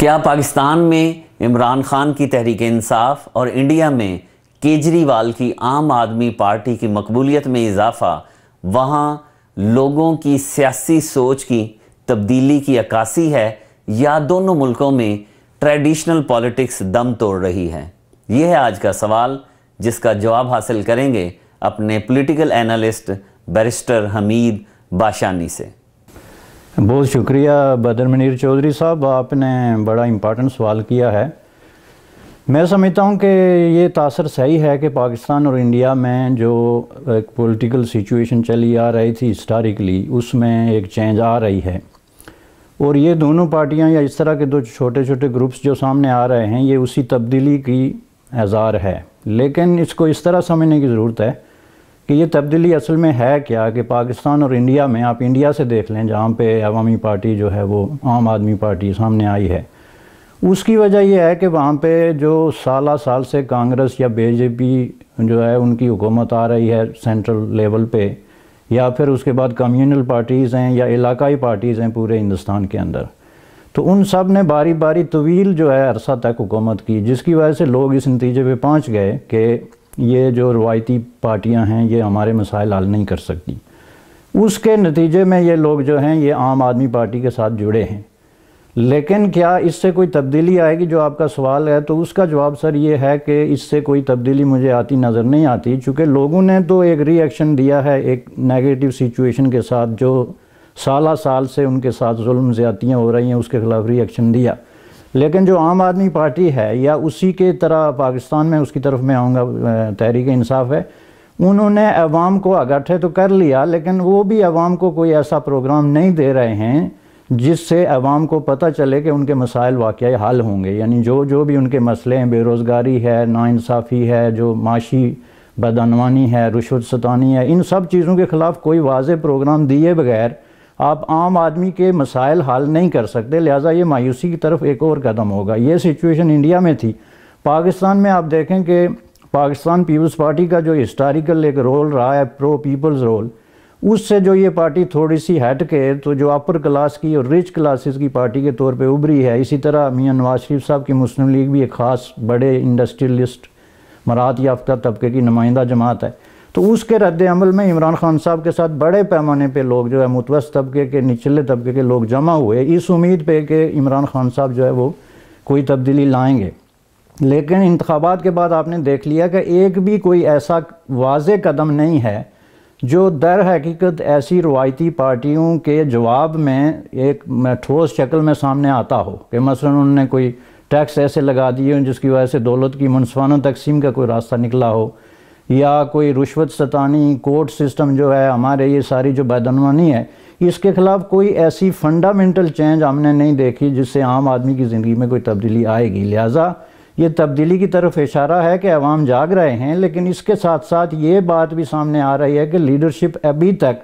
क्या पाकिस्तान में इमरान खान की तहरीक इंसाफ और इंडिया में केजरीवाल की आम आदमी पार्टी की मकबूलियत में इजाफा वहाँ लोगों की सियासी सोच की तब्दीली की अक्सी है या दोनों मुल्कों में ट्रेडिशनल पॉलिटिक्स दम तोड़ रही है यह है आज का सवाल जिसका जवाब हासिल करेंगे अपने political analyst barrister Hamid Bashani से बहुत शुक्रिया बदर मनीर चौधरी साहब आपने बड़ा इम्पॉर्टेंट सवाल किया है मैं समझता हूँ कि ये तासर सही है कि पाकिस्तान और इंडिया में जो एक पॉलिटिकल सिचुएशन चली आ रही थी हिस्टारिकली उसमें एक चेंज आ रही है और ये दोनों पार्टियाँ या इस तरह के दो छोटे छोटे ग्रुप्स जो सामने आ रहे हैं ये उसी तब्दीली की आज़ार है लेकिन इसको इस तरह समझने की ज़रूरत है कि ये तब्दीली असल में है क्या कि पाकिस्तान और इंडिया में आप इंडिया से देख लें जहाँ पे अवामी पार्टी जो है वो आम आदमी पार्टी सामने आई है उसकी वजह यह है कि वहाँ पे जो साल साल से कांग्रेस या बीजेपी जो है उनकी हुकूमत आ रही है सेंट्रल लेवल पे या फिर उसके बाद कम्यूनल पार्टीज़ हैं या इलाकाई पार्टीज़ हैं पूरे हिंदुस्तान के अंदर तो उन सब ने बारी बारी तवील जो है अरसा तक हुकूमत की जिसकी वजह से लोग इस नतीजे पे पहुंच गए कि ये जो रवायती पार्टियां हैं ये हमारे मसाइल हल नहीं कर सकती उसके नतीजे में ये लोग जो हैं ये आम आदमी पार्टी के साथ जुड़े हैं लेकिन क्या इससे कोई तब्दीली आएगी जो आपका सवाल है तो उसका जवाब सर ये है कि इससे कोई तब्दीली मुझे आती नज़र नहीं आती चूँकि लोगों ने तो एक रिएक्शन दिया है एक नेगेटिव सिचुएशन के साथ जो साल साल से उनके साथ जुल्म ज़्यादतियाँ हो रही हैं उसके खिलाफ रिएक्शन दिया लेकिन जो आम आदमी पार्टी है या उसी के तरह पाकिस्तान में उसकी तरफ में आऊँगा तहरीक इंसाफ है उन्होंने अवाम को अगठे तो कर लिया लेकिन वो भी अवाम को कोई ऐसा प्रोग्राम नहीं दे रहे हैं जिससे अवाम को पता चले कि उनके मसाइल वाक़ हल होंगे यानी जो जो भी उनके मसले हैं बेरोज़गारी है नाानसाफ़ी है जो माशी बदनवानी है रिश्वत सतानी है इन सब चीज़ों के ख़िलाफ़ कोई वाज प्रोग्राम दिए बगैर आप आम आदमी के मसाइल हल नहीं कर सकते लिहाजा ये मायूसी की तरफ एक और कदम होगा ये सिचुएशन इंडिया में थी पाकिस्तान में आप देखें कि पाकिस्तान पीपल्स पार्टी का जो हिस्टारिकल एक रोल रहा है प्रो पीपल्स रोल उससे जो ये पार्टी थोड़ी सी हट के तो जो अपर क्लास की और रिच क्लासेस की पार्टी के तौर पे उभरी है इसी तरह मियाँ नवाज शरीफ साहब की मुस्लिम लीग भी एक ख़ास बड़े इंडस्ट्रियलिस्ट मरात याफ्ता तबके की नुमाइंदा जमात है तो उसके रद्द अमल में इमरान खान साहब के साथ बड़े पैमाने पे लोग जो है मुतवस तबके के निचले तबके के लोग जमा हुए इस उम्मीद पे कि इमरान खान साहब जो है वो कोई तब्दीली लाएंगे लेकिन इंतबात के बाद आपने देख लिया कि एक भी कोई ऐसा वाज कदम नहीं है जो दर हकीकत ऐसी रवायती पार्टियों के जवाब में एक ठोस शक्ल में सामने आता हो कि मसलन उन्होंने कोई टैक्स ऐसे लगा दिए जिसकी वजह से दौलत की मनसवाना तकसीम का कोई रास्ता निकला हो या कोई रिश्वत सतानी कोर्ट सिस्टम जो है हमारे ये सारी जो बदनवानी है इसके खिलाफ कोई ऐसी फंडामेंटल चेंज हमने नहीं देखी जिससे आम आदमी की ज़िंदगी में कोई तब्दीली आएगी लिहाजा ये तब्दीली की तरफ इशारा है कि अवाम जाग रहे हैं लेकिन इसके साथ साथ ये बात भी सामने आ रही है कि लीडरशिप अभी तक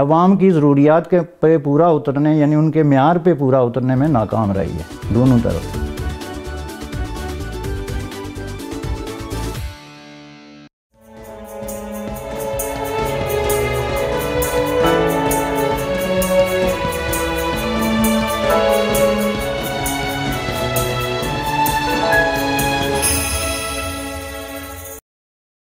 अवाम की ज़रूरियात के पे पूरा उतरने यानी उनके मैार पे पूरा उतरने में नाकाम रही है दोनों तरफ